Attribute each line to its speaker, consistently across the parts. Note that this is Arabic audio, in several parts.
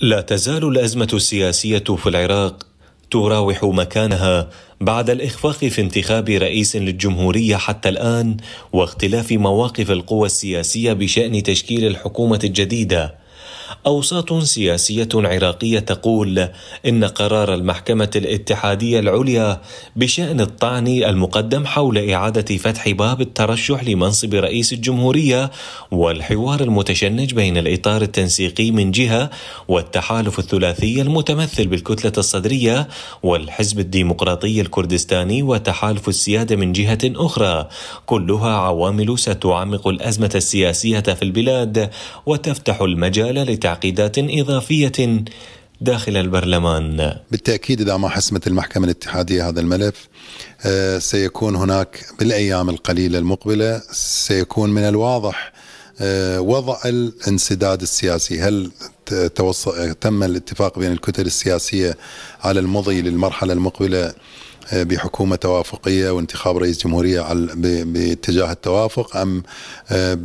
Speaker 1: لا تزال الازمه السياسيه في العراق تراوح مكانها بعد الاخفاق في انتخاب رئيس للجمهوريه حتى الان واختلاف مواقف القوى السياسيه بشان تشكيل الحكومه الجديده أوساط سياسية عراقية تقول إن قرار المحكمة الاتحادية العليا بشأن الطعن المقدم حول إعادة فتح باب الترشح لمنصب رئيس الجمهورية والحوار المتشنج بين الإطار التنسيقي من جهة والتحالف الثلاثي المتمثل بالكتلة الصدرية والحزب الديمقراطي الكردستاني وتحالف السيادة من جهة أخرى كلها عوامل ستعمق الأزمة السياسية في البلاد وتفتح المجال لت تعقيدات إضافية داخل البرلمان بالتأكيد
Speaker 2: إذا ما حسمت المحكمة الاتحادية هذا الملف آه، سيكون هناك بالأيام القليلة المقبلة سيكون من الواضح آه، وضع الانسداد السياسي هل تم الاتفاق بين الكتل السياسية على المضي للمرحلة المقبلة بحكومة توافقية وانتخاب رئيس جمهورية باتجاه التوافق أم آه،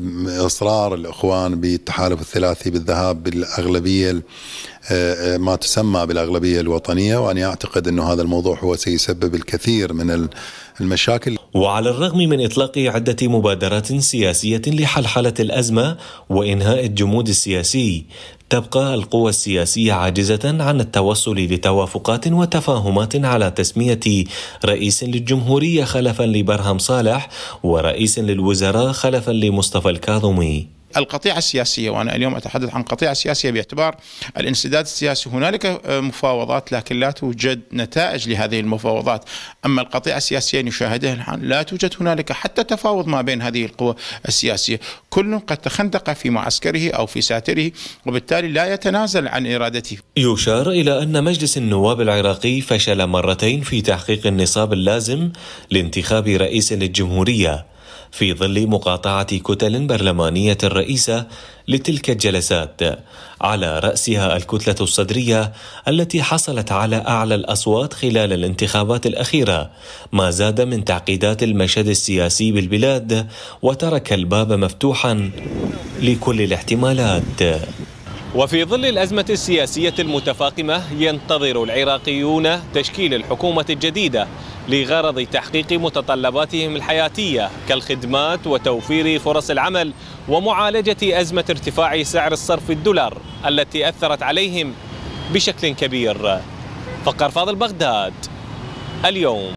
Speaker 2: إصرار الإخوان بالتحالف الثلاثي بالذهاب بالأغلبية آه، آه، ما تسمى بالأغلبية الوطنية وأنا أعتقد أن هذا الموضوع هو سيسبب الكثير من المشاكل
Speaker 1: وعلى الرغم من إطلاق عدة مبادرات سياسية لحلحلة الأزمة وإنهاء الجمود السياسي تبقى القوى السياسية عاجزة عن التوصل لتوافقات وتفاهمات على تسمية رئيس للجمهورية خلفا لبرهم صالح ورئيس للوزراء خلفا لمصطفى الكاظمي القطيعة السياسية وأنا اليوم أتحدث
Speaker 3: عن قطيعة سياسية باعتبار الانسداد السياسي هنالك آه، مفاوضات لكن لا توجد نتائج لهذه المفاوضات أما القطيعة السياسية نشاهدها الآن لا توجد هنالك حتى تفاوض ما بين هذه القوى السياسية كل قد تخندق في معسكره أو في ساتره
Speaker 1: وبالتالي لا يتنازل عن إرادته يشار إلى أن مجلس النواب العراقي فشل مرتين في تحقيق النصاب اللازم لانتخاب رئيس للجمهورية في ظل مقاطعة كتل برلمانية رئيسة لتلك الجلسات على رأسها الكتلة الصدرية التي حصلت على أعلى الأصوات خلال الانتخابات الأخيرة ما زاد من تعقيدات المشهد السياسي بالبلاد وترك الباب مفتوحا لكل الاحتمالات
Speaker 4: وفي ظل الأزمة السياسية المتفاقمة ينتظر العراقيون تشكيل الحكومة الجديدة لغرض تحقيق متطلباتهم الحياتية كالخدمات وتوفير فرص العمل ومعالجة أزمة ارتفاع سعر الصرف الدولار التي أثرت عليهم بشكل كبير فقر فاضل بغداد اليوم